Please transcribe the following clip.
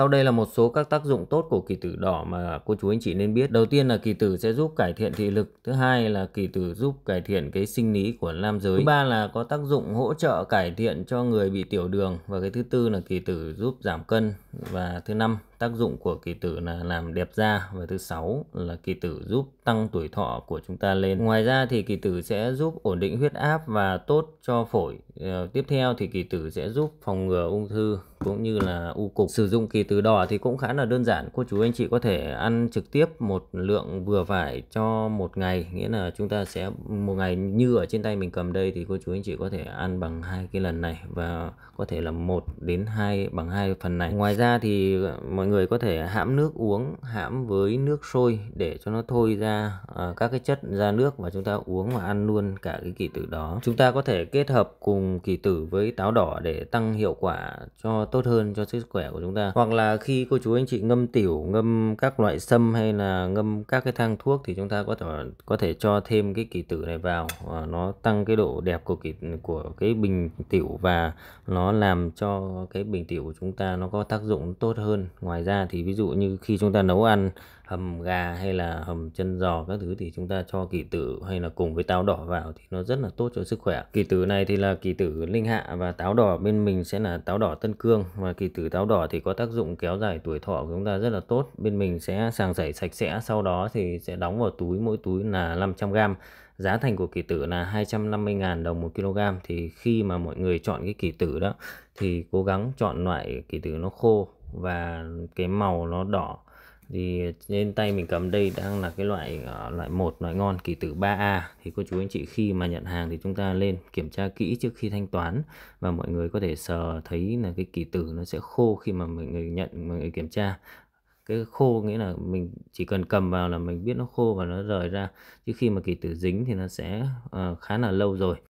Sau đây là một số các tác dụng tốt của kỳ tử đỏ mà cô chú anh chị nên biết. Đầu tiên là kỳ tử sẽ giúp cải thiện thị lực. Thứ hai là kỳ tử giúp cải thiện cái sinh lý của nam giới. Thứ ba là có tác dụng hỗ trợ cải thiện cho người bị tiểu đường. Và cái thứ tư là kỳ tử giúp giảm cân. Và thứ năm tác dụng của kỳ tử là làm đẹp da và thứ sáu là kỳ tử giúp tăng tuổi thọ của chúng ta lên. Ngoài ra thì kỳ tử sẽ giúp ổn định huyết áp và tốt cho phổi Ờ, tiếp theo thì kỳ tử sẽ giúp phòng ngừa ung thư cũng như là u cục. Sử dụng kỳ tử đỏ thì cũng khá là đơn giản. Cô chú anh chị có thể ăn trực tiếp một lượng vừa phải cho một ngày. Nghĩa là chúng ta sẽ một ngày như ở trên tay mình cầm đây thì cô chú anh chị có thể ăn bằng hai cái lần này và có thể là một đến hai bằng hai phần này. Ngoài ra thì ờ, mọi người có thể hãm nước uống hãm với nước sôi để cho nó thôi ra ờ, các cái chất ra nước và chúng ta uống và ăn luôn cả cái kỳ tử đó. Chúng ta có thể kết hợp cùng dùng kỳ tử với táo đỏ để tăng hiệu quả cho tốt hơn cho sức khỏe của chúng ta hoặc là khi cô chú anh chị ngâm tiểu ngâm các loại sâm hay là ngâm các cái thang thuốc thì chúng ta có thể có thể cho thêm cái kỳ tử này vào à, nó tăng cái độ đẹp của kỳ của cái bình tiểu và nó làm cho cái bình tiểu của chúng ta nó có tác dụng tốt hơn ngoài ra thì ví dụ như khi chúng ta nấu ăn hầm gà hay là hầm chân giò các thứ thì chúng ta cho kỳ tử hay là cùng với táo đỏ vào thì nó rất là tốt cho sức khỏe. Kỳ tử này thì là kỳ tử linh hạ và táo đỏ bên mình sẽ là táo đỏ tân cương và kỳ tử táo đỏ thì có tác dụng kéo dài tuổi thọ của chúng ta rất là tốt. Bên mình sẽ sàng sảy sạch sẽ sau đó thì sẽ đóng vào túi mỗi túi là 500 g. Giá thành của kỳ tử là 250.000 đồng một kg thì khi mà mọi người chọn cái kỳ tử đó thì cố gắng chọn loại kỳ tử nó khô và cái màu nó đỏ thì trên tay mình cầm đây đang là cái loại ờ, loại một loại ngon kỳ tử 3A thì cô chú anh chị khi mà nhận hàng thì chúng ta lên kiểm tra kỹ trước khi thanh toán và mọi người có thể sờ thấy là cái kỳ tử nó sẽ khô khi mà mọi người nhận mọi người kiểm tra cái khô nghĩa là mình chỉ cần cầm vào là mình biết nó khô và nó rời ra chứ khi mà kỳ tử dính thì nó sẽ uh, khá là lâu rồi